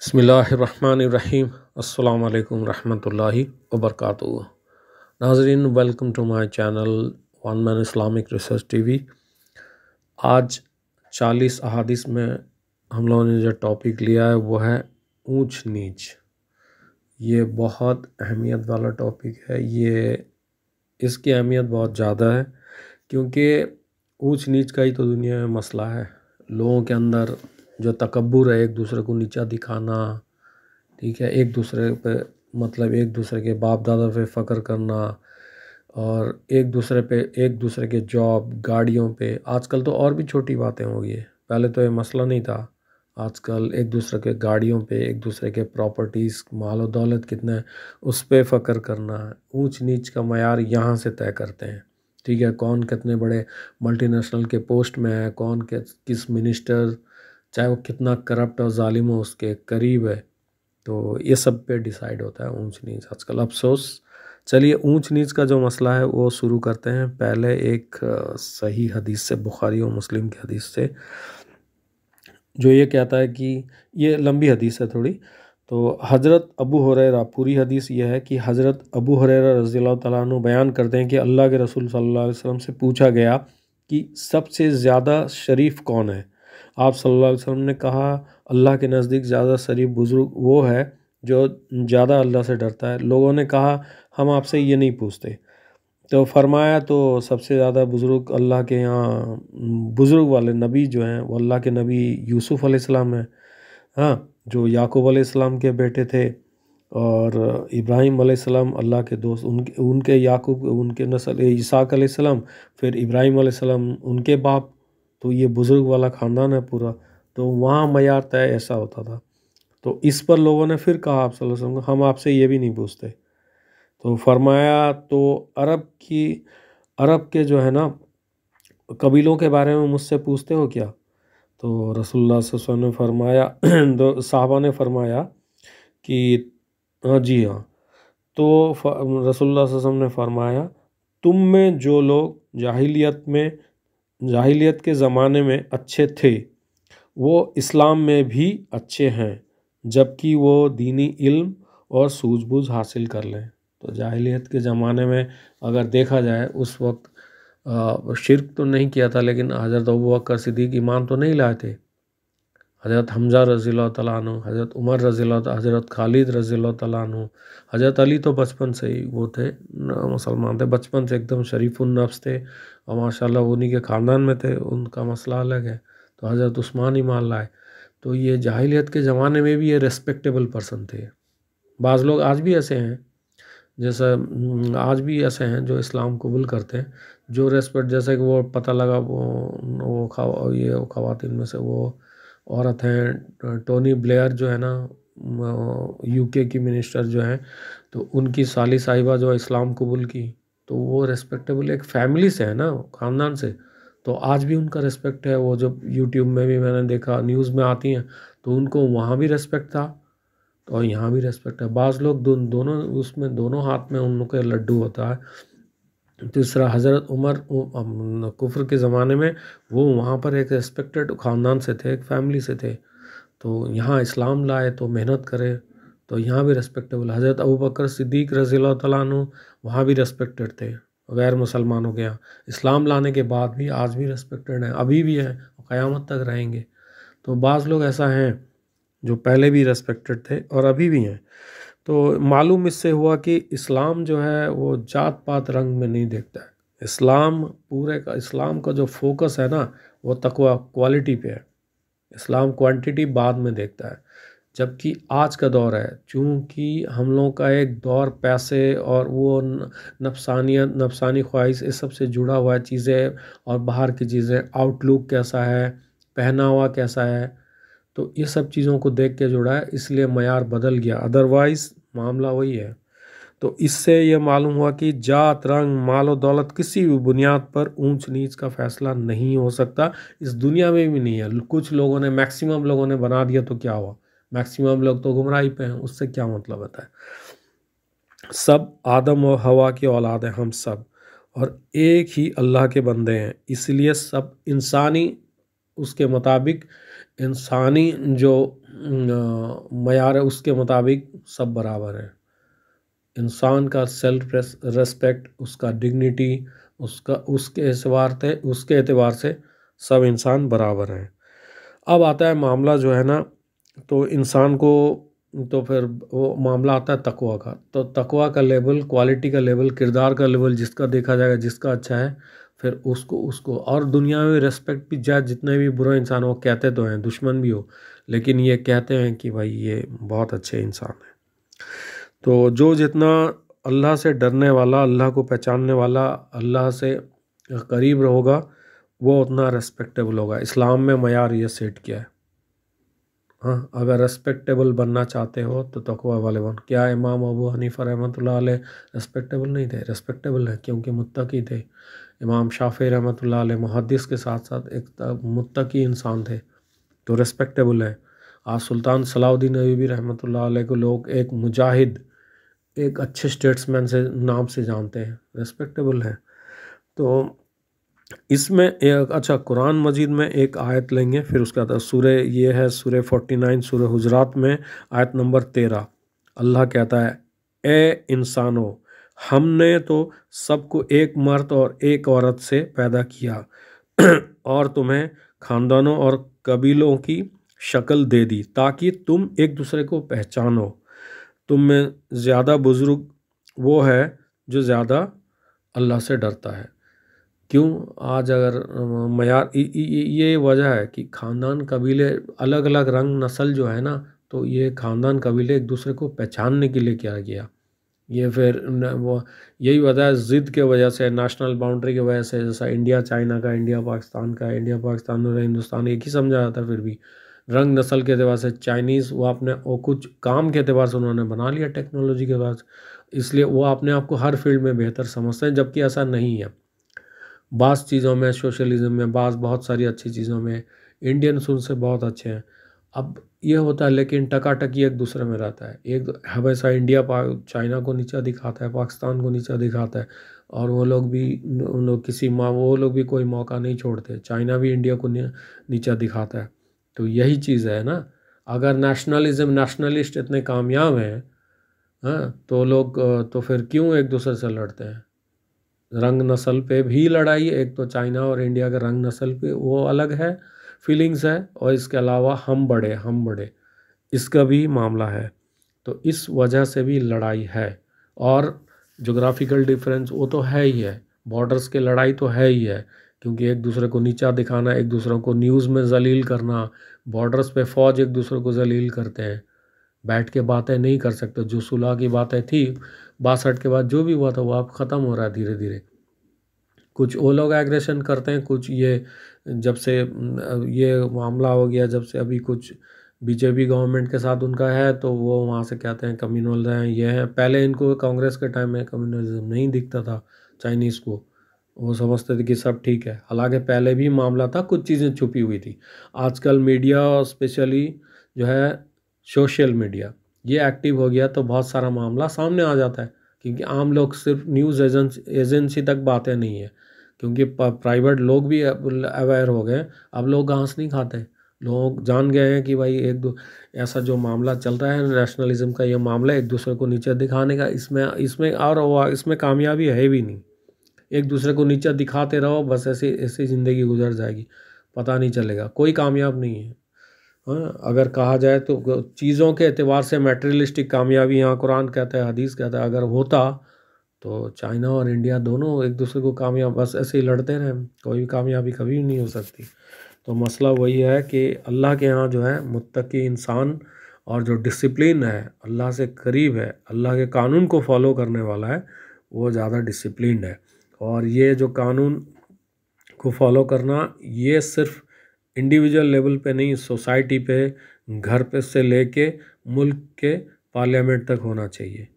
बसमीम् अल्लाम रहमतुल्लाहि वबरकत नाजरीन welcome to my channel one man Islamic research TV आज 40 अहादीस में हम लोगों ने जो टॉपिक लिया है वो है ऊंच नीच ये बहुत अहमियत वाला टॉपिक है ये इसकी अहमियत बहुत ज़्यादा है क्योंकि ऊंच नीच का ही तो दुनिया में मसला है लोगों के अंदर जो तकबर है एक दूसरे को नीचा दिखाना ठीक है एक दूसरे पे मतलब एक दूसरे के बाप दादा पे फ़ख्र करना और एक दूसरे पे एक दूसरे के जॉब गाड़ियों पे आजकल तो और भी छोटी बातें होगी पहले तो ये मसला नहीं था आजकल एक दूसरे के गाड़ियों पे एक दूसरे के प्रॉपर्टीज़ माल और दौलत कितने है उस पर फ़ख्र करना है ऊँच नीच का मैार यहाँ से तय करते हैं ठीक है कौन कितने बड़े मल्टीनेशनल के पोस्ट में है कौन किस मिनिस्टर चाहे वो कितना करप्ट और ालिम उसके करीब है तो ये सब पे डिसाइड होता है ऊंच नीच आजकल अफसोस चलिए ऊंच नीच का जो मसला है वो शुरू करते हैं पहले एक सही हदीस से बुखारी और मुस्लिम की हदीस से जो ये कहता है कि ये लंबी हदीस है थोड़ी तो हज़रत अबू हुररा पूरी हदीस ये है कि हज़रत अबू हुररा रज़ी तु बयान करते हैं कि अल्लाह के रसूल सल्ला वसम से पूछा गया कि सबसे ज़्यादा शरीफ कौन है आप सल्लल्लाहु अलैहि वसल्लम ने कहा अल्लाह के नज़दीक ज़्यादा शरीफ बुज़ुर्ग वो है जो ज़्यादा अल्लाह से डरता है लोगों ने कहा हम आपसे ये नहीं पूछते तो फरमाया तो सबसे ज़्यादा बुज़ुर्ग अल्लाह के यहाँ बुज़ुर्ग वाले नबी जो हैं वो अल्लाह के नबी यूसुफ़ अलैहिस्सलाम हैं हाँ जो याकूब अलैहिस्सलाम के बेटे थे और इब्राहिम अलैहिस्सलाम अल्लाह के दोस्त उनके उनके याकूब उनके नसल इसहाक फिर इब्राहिम अलैहिस्सलाम उनके बाप तो ये बुज़ुर्ग वाला ख़ानदान है पूरा तो वहाँ मैार तय ऐसा होता था तो इस पर लोगों ने फिर कहा आप वसल्लम हम आपसे ये भी नहीं पूछते तो फरमाया तो अरब की अरब के जो है ना कबीलों के बारे में मुझसे पूछते हो क्या तो रसोल्ला ने फरमाया तो साहबा ने फरमाया कि हाँ जी हाँ तो रसोल्ला ने फरमाया तुम में जो लोग जाहिलियत में जाहिलियत के ज़माने में अच्छे थे वो इस्लाम में भी अच्छे हैं जबकि वो दीनी इल्म और सूझबूझ हासिल कर लें तो जाहिलियत के ज़माने में अगर देखा जाए उस वक्त शिरक तो नहीं किया था लेकिन हज़रत अबू बकर सिद्दीक ईमान तो नहीं लाए थे हज़रत हमजा रज़ी तला हज़रत उमर रज़ी हज़रत खालिद रज़ी तला हज़रत अली तो बचपन से ही वो थे मुसलमान थे बचपन से एकदम शरीफ उन्नफ्स थे और माशाल्लाह उन्हीं के ख़ानदान में थे उनका मसला अलग है तो हज़रत उस्मान ही मान लाए तो ये जाहिलियत के ज़माने में भी ये रेस्पेक्टेबल पर्सन थे बाज़ लोग आज भी ऐसे हैं जैसे आज भी ऐसे हैं जो इस्लाम कबूल करते हैं जो रेस्पेक्ट जैसे कि वो पता लगा वो वो खा ये ख़वातिन में से वो औरत हैं टोनी ब्लेयर जो है ना यूके की मिनिस्टर जो हैं तो उनकी साली साहिबा जो इस्लाम कबूल की तो वो रेस्पेक्टेबल एक फैमिली से है ना ख़ानदान से तो आज भी उनका रिस्पेक्ट है वो जब यूट्यूब में भी मैंने देखा न्यूज़ में आती हैं तो उनको वहाँ भी रेस्पेक्ट था तो यहाँ भी रेस्पेक्ट है बाज़ लोग दोनों उसमें दोनों हाथ में उनके लड्डू होता है तीसरा हज़रत उमर कुफर के ज़माने में वो वहाँ पर एक रेस्पेक्टेड ख़ानदान से थे एक फैमिली से थे तो यहाँ इस्लाम लाए तो मेहनत करे तो यहाँ भी रेस्पेक्टेबल हज़रत अबू बकर सिद्दीक रज़ी तु वहाँ भी रेस्पेक्टेड थे गैर मुसलमानों के यहाँ इस्लाम लाने के बाद भी आज भी रेस्पेक्टेड हैं अभी भी हैं क़यामत तक रहेंगे तो बाज़ लोग ऐसा हैं जो पहले भी रेस्पेक्टेड थे और अभी भी हैं तो मालूम इससे हुआ कि इस्लाम जो है वो जात पात रंग में नहीं देखता है इस्लाम पूरे का इस्लाम का जो फोकस है ना वो तकवा क्वालिटी पे है इस्लाम क्वांटिटी बाद में देखता है जबकि आज का दौर है चूँकि हम लोगों का एक दौर पैसे और वो नफसानियत नफसानी ख्वाहिश इस सब से जुड़ा हुआ है चीज़ें और बाहर की चीज़ें आउटलुक कैसा है पहनावा कैसा है तो ये सब चीज़ों को देख के जुड़ा है इसलिए मैार बदल गया अदरवाइज़ मामला वही है तो इससे यह मालूम हुआ कि जात रंग मालो दौलत किसी भी बुनियाद पर ऊंच नीच का फैसला नहीं हो सकता इस दुनिया में भी नहीं है कुछ लोगों ने मैक्सिमम लोगों ने बना दिया तो क्या हुआ मैक्सिमम लोग तो गुमराही पे हैं उससे क्या मतलब होता है सब आदम और हवा की औलाद हैं हम सब और एक ही अल्लाह के बंदे हैं इसलिए सब इंसानी उसके मुताबिक इंसानी जो मैार है उसके मुताबिक सब बराबर हैं इंसान का सेल्फ रेस्पेक्ट उसका डिग्निटी उसका उसके एतबार से उसके एतबार से सब इंसान बराबर हैं अब आता है मामला जो है ना तो इंसान को तो फिर वो मामला आता है तकवा का तो तकवा का लेवल क्वालिटी का लेवल किरदार का लेवल जिसका देखा जाएगा जिसका अच्छा है फिर उसको उसको और दुनिया में रेस्पेक्ट भी जा जितने भी बुरे इंसान हो कहते तो हैं दुश्मन भी हो लेकिन ये कहते हैं कि भाई ये बहुत अच्छे इंसान हैं तो जो जितना अल्लाह से डरने वाला अल्लाह को पहचानने वाला अल्लाह से करीब होगा वो उतना रेस्पेक्टेबल होगा इस्लाम में मैार ये सेट किया है हाँ अगर रेस्पेक्टेबल बनना चाहते हो तो तकवा वाले बन क्या इमाम अबू हनीफ़ा रहमत रेस्पेक्टेबल नहीं थे रेस्पेक्टेबल है क्योंकि मुत्तकी थे इमाम शाफ़ रहमत मुहदस के साथ साथ एक मुतकी इंसान थे तो रिस्पेक्टेबल हैं आज सुल्तान सलाउद्दीन अयूबी रहमत को लोग एक मुजाहिद एक अच्छे स्टेट्समैन से नाम से जानते हैं रिस्पेक्टेबल हैं तो इसमें एक अच्छा कुरान मजीद में एक आयत लेंगे फिर उसके बाद सूर्य ये है सूर्य फोर्टी नाइन सूर्य हजरात में आयत नंबर तेरह अल्लाह कहता है ए इंसानों हमने तो सबको एक मर्द और एक औरत से पैदा किया और तुम्हें खानदानों और कबीलों की शक्ल दे दी ताकि तुम एक दूसरे को पहचानो तुम में ज़्यादा बुज़ुर्ग वो है जो ज़्यादा अल्लाह से डरता है क्यों आज अगर मैार ये वजह है कि ख़ानदान कबीले अलग अलग रंग नस्ल जो है ना तो ये ख़ानदान कबीले एक दूसरे को पहचानने के लिए किया गया ये फिर वो यही वजह है ज़िद के वजह से नेशनल बाउंड्री की वजह से जैसा इंडिया चाइना का इंडिया पाकिस्तान का इंडिया पाकिस्तान और हिंदुस्तान एक ही समझा जाता है फिर भी रंग नस्ल के अतबार से चाइनीज़ वो आपने वो कुछ काम के अतबार से उन्होंने बना लिया टेक्नोलॉजी के बाद इसलिए वो अपने आप को हर फील्ड में बेहतर समझते हैं जबकि ऐसा नहीं है बास चीज़ों में सोशलिज़म में बास बहुत सारी अच्छी चीज़ों में इंडियन सुन से बहुत अच्छे हैं अब ये होता है लेकिन टकाटकी एक दूसरे में रहता है एक हमेशा इंडिया चाइना को नीचा दिखाता है पाकिस्तान को नीचा दिखाता है और वो लोग भी उन लोग किसी माँ वो लोग भी कोई मौका नहीं छोड़ते चाइना भी इंडिया को नीचा दिखाता है तो यही चीज़ है ना अगर नेशनलिज्म नेशनलिस्ट इतने कामयाब हैं हाँ तो लोग तो फिर क्यों एक दूसरे से लड़ते हैं रंग नस्ल पे भी लड़ाई एक तो चाइना और इंडिया के रंग नस्ल पे वो अलग है फीलिंग्स है और इसके अलावा हम बड़े हम बड़े इसका भी मामला है तो इस वजह से भी लड़ाई है और जोग्राफिकल डिफरेंस वो तो है ही है बॉर्डर्स के लड़ाई तो है ही है क्योंकि एक दूसरे को नीचा दिखाना एक दूसरे को न्यूज़ में जलील करना बॉर्डर्स पे फौज एक दूसरे को जलील करते हैं बैठ के बातें नहीं कर सकते जो सुलह की बातें थी बासठ के बाद जो भी हुआ था वो अब ख़त्म हो रहा है धीरे धीरे कुछ वो लोग एग्रेशन करते हैं कुछ ये जब से ये मामला हो गया जब से अभी कुछ बीजेपी गवर्नमेंट के साथ उनका है तो वो वहाँ से कहते हैं कम्यूनल हैं ये हैं पहले इनको कांग्रेस के टाइम में कम्यूनलिज्म नहीं दिखता था चाइनीज़ को वो समझते थे कि सब ठीक है हालांकि पहले भी मामला था कुछ चीज़ें छुपी हुई थी आजकल मीडिया स्पेशली जो है सोशल मीडिया ये एक्टिव हो गया तो बहुत सारा मामला सामने आ जाता है क्योंकि आम लोग सिर्फ न्यूज़ एजेंसी तक बातें नहीं है क्योंकि प्राइवेट लोग भी अवेयर हो गए अब लोग घास नहीं खाते लोग जान गए हैं कि भाई एक दो ऐसा जो मामला चल रहा है नेशनलिज्म का ये मामला एक दूसरे को नीचे दिखाने का इसमें इसमें और इसमें कामयाबी है भी नहीं एक दूसरे को नीचे दिखाते रहो बस ऐसी ऐसी ज़िंदगी गुजर जाएगी पता नहीं चलेगा कोई कामयाब नहीं है हाँ अगर कहा जाए तो चीज़ों के अतबार से मेटेरियलिस्टिक कामयाबी यहाँ कुरान कहता है हदीस कहता है अगर होता तो चाइना और इंडिया दोनों एक दूसरे को कामयाब बस ऐसे ही लड़ते रहें कोई भी कामयाबी कभी नहीं हो सकती तो मसला वही है कि अल्लाह के यहाँ जो है मुतकी इंसान और जो डिसिप्लिन है अल्लाह से करीब है अल्लाह के कानून को फॉलो करने वाला है वो ज़्यादा डिसिप्लिन है और ये जो कानून को फॉलो करना ये सिर्फ इंडिविजुअल लेवल पे नहीं सोसाइटी पे घर पे से लेके मुल्क के पार्लियामेंट तक होना चाहिए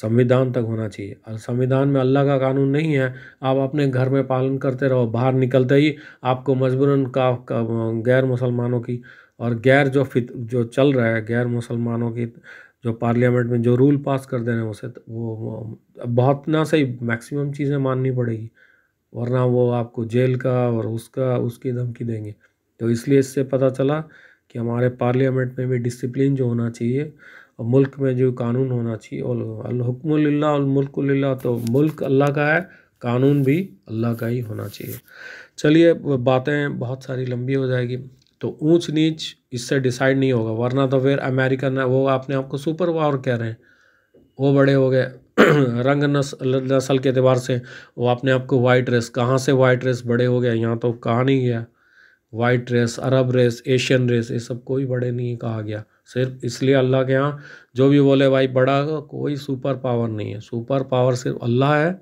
संविधान तक होना चाहिए और संविधान में अल्लाह का कानून नहीं है आप अपने घर में पालन करते रहो बाहर निकलते ही आपको मजबूरन का, का गैर मुसलमानों की और गैर जो फित जो चल रहा है गैर मुसलमानों की जो पार्लियामेंट में जो रूल पास कर दे रहे हैं उसे तो वो बहुत ना सही मैक्सिमम चीज़ें माननी पड़ेगी वरना वो आपको जेल का और उसका उसकी धमकी देंगे तो इसलिए इससे पता चला कि हमारे पार्लियामेंट में भी डिसिप्लिन जो होना चाहिए और मुल्क में जो कानून होना चाहिए लाला तो मुल्क अल्लाह का है कानून भी अल्लाह का ही होना चाहिए चलिए बातें बहुत सारी लंबी हो जाएगी तो ऊंच नीच इससे डिसाइड नहीं होगा वरना तो फिर अमेरिकन वो आपने आपको सुपर पावर कह रहे हैं वो बड़े हो गए रंग नस्ल नस्ल के अतबार से वो अपने आप को वाइट रेस कहाँ से वाइट रेस बड़े हो गया यहाँ तो कहा नहीं गया वाइट रेस अरब रेस एशियन रेस ये सब कोई बड़े नहीं कहा गया सिर्फ इसलिए अल्लाह के यहाँ जो भी बोले भाई बड़ा कोई सुपर पावर नहीं है सुपर पावर सिर्फ अल्लाह है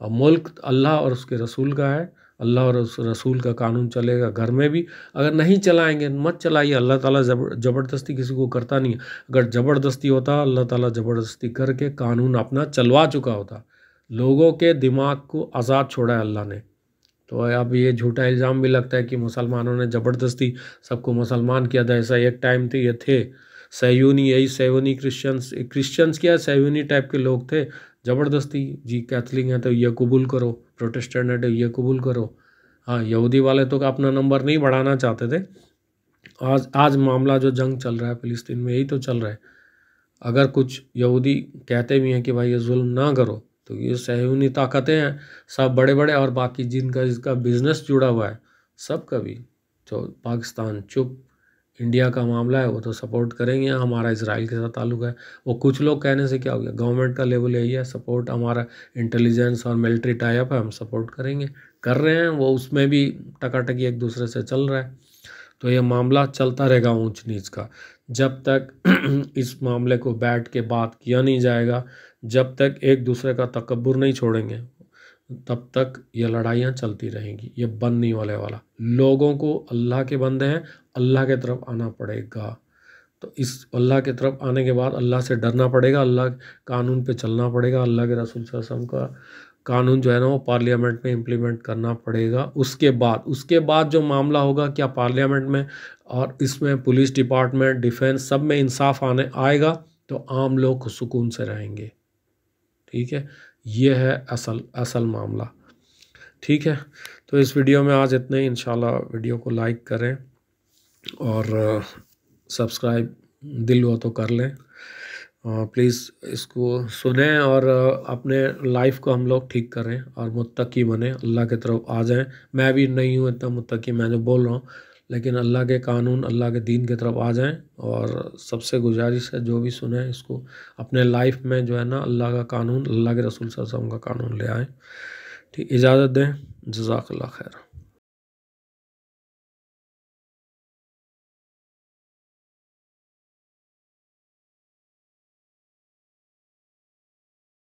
और मुल्क अल्लाह और उसके रसूल का है अल्लाह और उस रसूल का कानून चलेगा घर में भी अगर नहीं चलाएंगे मत चलाइए अल्लाह ताला ज़बरदस्ती किसी को करता नहीं है अगर ज़बरदस्ती होता अल्लाह ताला ज़बरदस्ती करके कानून अपना चलवा चुका होता लोगों के दिमाग को आज़ाद छोड़ा है अल्लाह ने तो अब ये झूठा इल्ज़ाम भी लगता है कि मुसलमानों ने ज़बरदस्ती सबको मुसलमान किया था ऐसा एक टाइम थे तो ये थे सैयूनी यही सैयूनी क्रिश्चियंस क्रिश्चियंस क्या सैयूनी टाइप के लोग थे ज़बरदस्ती जी कैथलिक हैं तो ये कबूल करो प्रोटेस्टेंट है तो ये कबूल करो हाँ यहूदी वाले तो अपना नंबर नहीं बढ़ाना चाहते थे आज आज मामला जो जंग चल रहा है फिलिस्तीन में यही तो चल रहा है अगर कुछ यहूदी कहते भी हैं कि भाई ये जुल्म ना करो तो ये सहयोगी ताकतें हैं सब बड़े बड़े और बाकी जिनका जिसका बिजनेस जुड़ा हुआ है सब का भी तो पाकिस्तान चुप इंडिया का मामला है वो तो सपोर्ट करेंगे हमारा इसराइल के साथ ताल्लुक है वो कुछ लोग कहने से क्या हो गया गवर्नमेंट का लेवल यही है सपोर्ट हमारा इंटेलिजेंस और मिलिट्री टाइप है हम सपोर्ट करेंगे कर रहे हैं वो उसमें भी टका टकी एक दूसरे से चल रहा है तो ये मामला चलता रहेगा ऊंच नीच का जब तक इस मामले को बैठ के बात किया नहीं जाएगा जब तक एक दूसरे का तकबर नहीं छोड़ेंगे तब तक ये लड़ाइयाँ चलती रहेंगी ये बंद नहीं होने वाला लोगों को अल्लाह के बंदे हैं अल्लाह के तरफ आना पड़ेगा तो इस अल्लाह के तरफ आने के बाद अल्लाह से डरना पड़ेगा अल्लाह कानून पे चलना पड़ेगा अल्लाह के रसूल वसम का कानून जो है ना वो पार्लियामेंट में इम्प्लीमेंट करना पड़ेगा उसके बाद उसके बाद जो मामला होगा क्या पार्लियामेंट में और इसमें पुलिस डिपार्टमेंट डिफेंस सब में इंसाफ आने आएगा तो आम लोग सुकून से रहेंगे ठीक है ये है असल असल मामला ठीक है तो इस वीडियो में आज इतने ही इंशाल्लाह वीडियो को लाइक करें और सब्सक्राइब दिल हुआ तो कर लें प्लीज़ इसको सुने और अपने लाइफ को हम लोग ठीक करें और मुत्तकी बने अल्लाह की तरफ आ जाएं मैं भी नहीं हूँ इतना मुत्तकी मैं जो बोल रहा हूँ लेकिन अल्लाह के कानून अल्लाह के दीन की तरफ आ जाएं और सबसे गुजारिश है जो भी सुने इसको अपने लाइफ में जो है ना अल्लाह का कानून अल्लाह के रसूल सल्लल्लाहु का कानून ले आएँ ठीक इजाज़त दें जजाकल्ला खैर